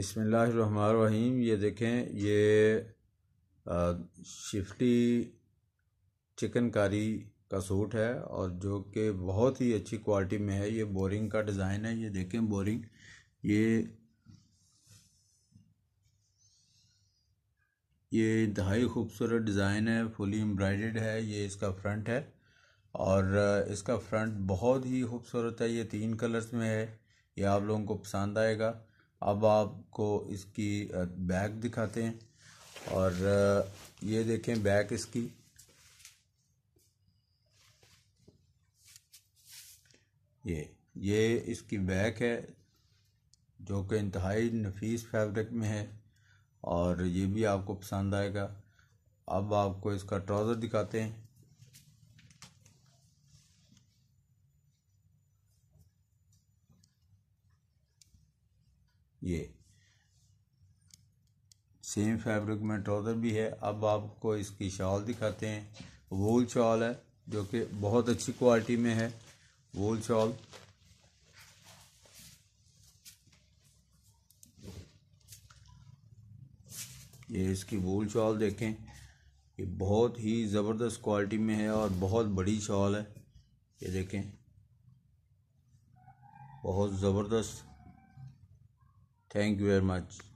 बिसमीम ये देखें ये शिफ्टी चिकनकारी का सूट है और जो कि बहुत ही अच्छी क्वालिटी में है ये बोरिंग का डिज़ाइन है ये देखें बोरिंग ये ये इंतहाई खूबसूरत डिज़ाइन है फुली एम्ब्रॉयड है ये इसका फ्रंट है और इसका फ्रंट बहुत ही खूबसूरत है ये तीन कलर्स में है ये आप लोगों को पसंद आएगा अब आपको इसकी बैक दिखाते हैं और ये देखें बैक इसकी ये ये इसकी बैक है जो कि इंतहाई नफीस फैब्रिक में है और ये भी आपको पसंद आएगा अब आपको इसका ट्राउज़र दिखाते हैं ये सेम फैब्रिक में ट्राउज़र भी है अब आपको इसकी शॉल दिखाते हैं वूल शॉल है जो कि बहुत अच्छी क्वालिटी में है वूल शॉल ये इसकी वूल शॉल देखें ये बहुत ही ज़बरदस्त क्वालिटी में है और बहुत बड़ी शॉल है ये देखें बहुत ज़बरदस्त thank you very much